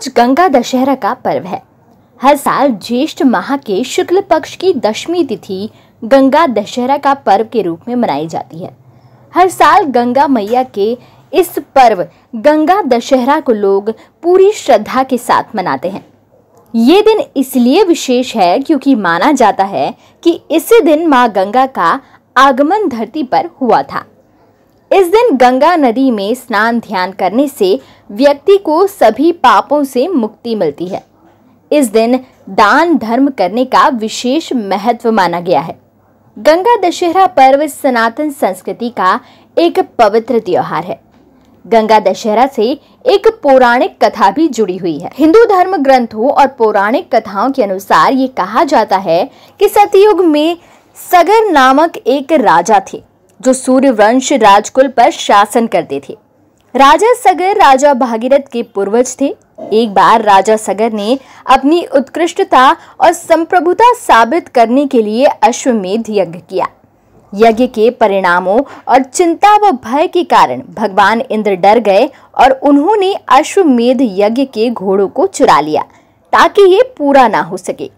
आज गंगा दशहरा का पर्व है हर साल ज्येष्ठ माह के शुक्ल पक्ष की दशमी तिथि गंगा दशहरा का पर्व के रूप में मनाई जाती है हर साल गंगा मैया के इस पर्व गंगा दशहरा को लोग पूरी श्रद्धा के साथ मनाते हैं ये दिन इसलिए विशेष है क्योंकि माना जाता है कि इसी दिन माँ गंगा का आगमन धरती पर हुआ था इस दिन गंगा नदी में स्नान ध्यान करने से व्यक्ति को सभी पापों से मुक्ति मिलती है इस दिन दान धर्म करने का विशेष महत्व माना गया है गंगा दशहरा पर्व सनातन संस्कृति का एक पवित्र त्योहार है गंगा दशहरा से एक पौराणिक कथा भी जुड़ी हुई है हिंदू धर्म ग्रंथों और पौराणिक कथाओं के अनुसार ये कहा जाता है कि सतयुग में सगर नामक एक राजा थे जो सूर्यवंश राजकुल पर शासन करते थे राजा सगर राजा भागीरथ के पूर्वज थे एक बार राजा सगर ने अपनी उत्कृष्टता और संप्रभुता साबित करने के लिए अश्वमेध यज्ञ किया यज्ञ के परिणामों और चिंता व भय के कारण भगवान इंद्र डर गए और उन्होंने अश्वमेध यज्ञ के घोड़ों को चुरा लिया ताकि ये पूरा ना हो सके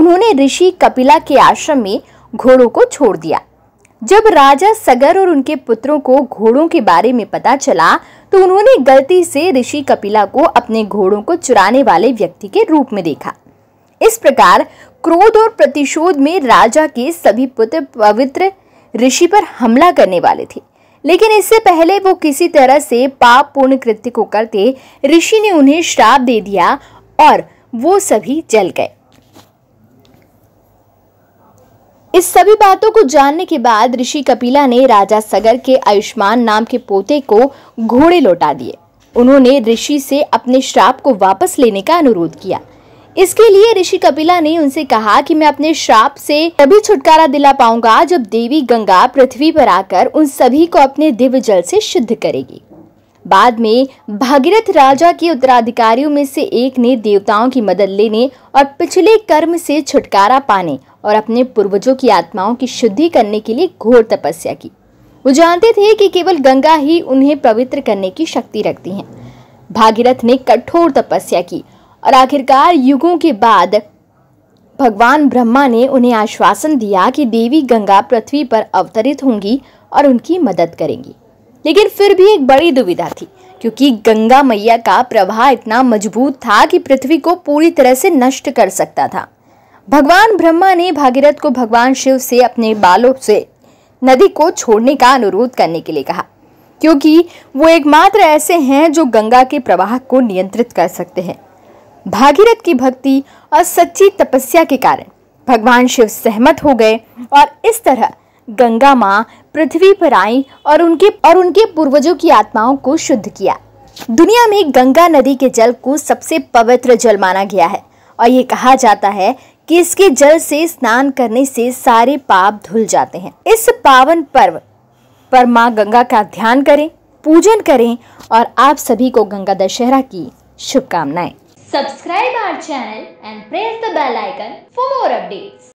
उन्होंने ऋषि कपिला के आश्रम में घोड़ों को छोड़ दिया जब राजा सगर और उनके पुत्रों को घोड़ों के बारे में पता चला तो उन्होंने गलती से ऋषि कपिला को अपने घोड़ों को चुराने वाले व्यक्ति के रूप में देखा इस प्रकार क्रोध और प्रतिशोध में राजा के सभी पुत्र पवित्र ऋषि पर हमला करने वाले थे लेकिन इससे पहले वो किसी तरह से पाप पूर्ण कृत्य को करते ऋषि ने उन्हें श्राप दे दिया और वो सभी जल गए इस सभी बातों को जानने के बाद ऋषि कपिला ने राजा सगर के आयुष्मान नाम के पोते को घोड़े लौटा दिए उन्होंने ऋषि से अपने श्राप को वापस लेने का अनुरोध किया इसके लिए ऋषि कपिला ने उनसे कहा कि मैं अपने श्राप से तभी छुटकारा दिला पाऊंगा जब देवी गंगा पृथ्वी पर आकर उन सभी को अपने दिव्य जल से शुद्ध करेगी बाद में भागीरथ राजा के उत्तराधिकारियों में से एक ने देवताओं की मदद लेने और पिछले कर्म से छुटकारा पाने और अपने पूर्वजों की आत्माओं की शुद्धि करने के लिए घोर तपस्या की वो जानते थे कि केवल गंगा ही उन्हें पवित्र करने की शक्ति रखती है भागीरथ ने कठोर तपस्या की और आखिरकार युगों के बाद भगवान ब्रह्मा ने उन्हें आश्वासन दिया कि देवी गंगा पृथ्वी पर अवतरित होंगी और उनकी मदद करेंगी लेकिन फिर भी एक बड़ी दुविधा थी क्योंकि गंगा मैया का प्रवाह इतना मजबूत था कि पृथ्वी को पूरी तरह से नष्ट कर सकता था भगवान ब्रह्मा ने भागीरथ को भगवान शिव से अपने बालों से नदी को छोड़ने का अनुरोध करने के लिए कहा क्योंकि वो एकमात्र ऐसे हैं जो गंगा के प्रवाह को नियंत्रित कर सकते हैं भागीरथ की भक्ति और सच्ची तपस्या के कारण भगवान शिव सहमत हो गए और इस तरह गंगा माँ पृथ्वी पर आई और उनके और उनके पूर्वजों की आत्माओं को शुद्ध किया दुनिया में गंगा नदी के जल को सबसे पवित्र जल माना गया है और ये कहा जाता है कि इसके जल से स्नान करने से सारे पाप धुल जाते हैं इस पावन पर्व पर माँ गंगा का ध्यान करें पूजन करें और आप सभी को गंगा दशहरा की शुभकामनाएं subscribe our channel and press the bell icon for more updates